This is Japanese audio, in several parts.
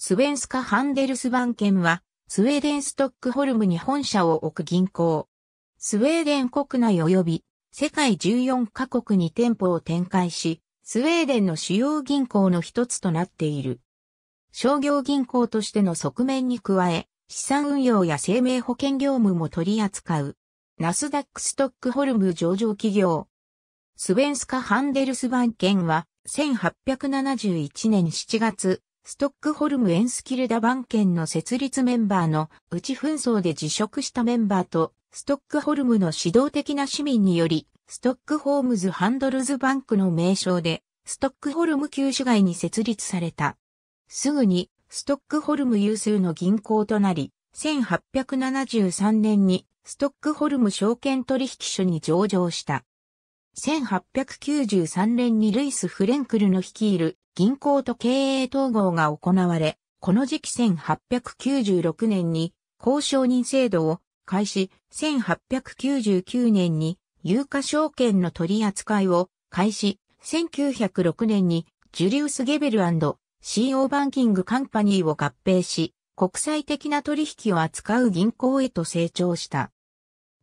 スウェンスカ・ハンデルスバンケンは、スウェーデンストックホルムに本社を置く銀行。スウェーデン国内及び世界14カ国に店舗を展開し、スウェーデンの主要銀行の一つとなっている。商業銀行としての側面に加え、資産運用や生命保険業務も取り扱う。ナスダックストックホルム上場企業。スウェンスカ・ハンデルスバンケンは、1871年7月、ストックホルムエンスキルダ番犬の設立メンバーの内紛争で辞職したメンバーと、ストックホルムの指導的な市民により、ストックホームズハンドルズバンクの名称で、ストックホルム旧市街に設立された。すぐに、ストックホルム有数の銀行となり、1873年にストックホルム証券取引所に上場した。1893年にルイス・フレンクルの率いる銀行と経営統合が行われ、この時期1896年に公証人制度を開始、1899年に有価証券の取り扱いを開始、1906年にジュリウス・ゲベル &CO バンキングカンパニーを合併し、国際的な取引を扱う銀行へと成長した。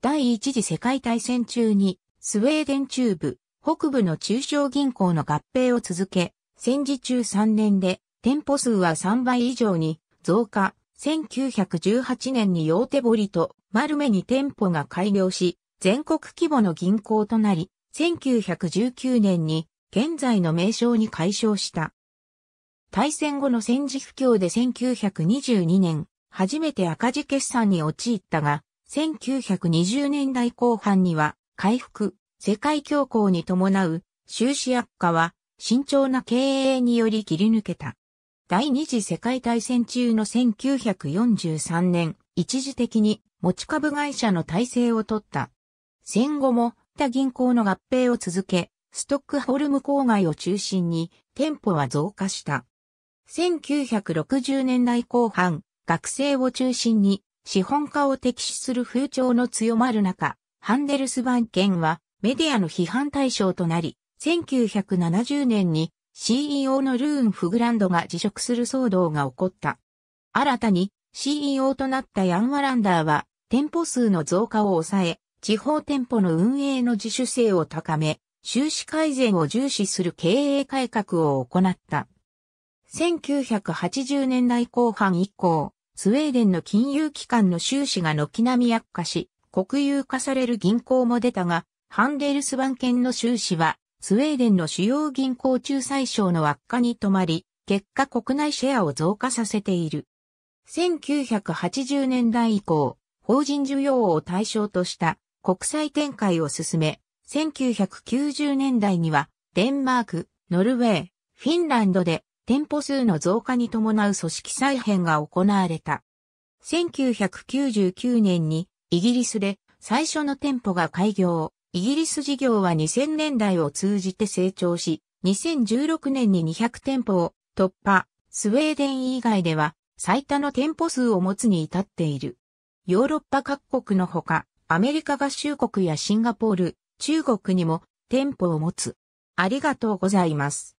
第一次世界大戦中にスウェーデン中部、北部の中小銀行の合併を続け、戦時中3年で店舗数は3倍以上に増加、1918年にヨーテボリとマルメに店舗が開業し、全国規模の銀行となり、1919年に現在の名称に改称した。大戦後の戦時不況で1922年、初めて赤字決算に陥ったが、1920年代後半には回復、世界恐慌に伴う収支悪化は慎重な経営により切り抜けた。第二次世界大戦中の1943年、一時的に持ち株会社の体制を取った。戦後も他銀行の合併を続け、ストックホルム郊外を中心に店舗は増加した。1960年代後半、学生を中心に資本家を敵視する風潮の強まる中、ハンデルスバンケンはメディアの批判対象となり、1970年に CEO のルーン・フグランドが辞職する騒動が起こった。新たに CEO となったヤン・ワランダーは店舗数の増加を抑え、地方店舗の運営の自主性を高め、収支改善を重視する経営改革を行った。1980年代後半以降、スウェーデンの金融機関の収支が軒並み悪化し、国有化される銀行も出たが、ハンデルスバン県の収支は、スウェーデンの主要銀行仲裁小の悪化に止まり、結果国内シェアを増加させている。1980年代以降、法人需要を対象とした国際展開を進め、1990年代には、デンマーク、ノルウェー、フィンランドで店舗数の増加に伴う組織再編が行われた。1999年にイギリスで最初の店舗が開業。イギリス事業は2000年代を通じて成長し、2016年に200店舗を突破。スウェーデン以外では最多の店舗数を持つに至っている。ヨーロッパ各国のほか、アメリカ合衆国やシンガポール、中国にも店舗を持つ。ありがとうございます。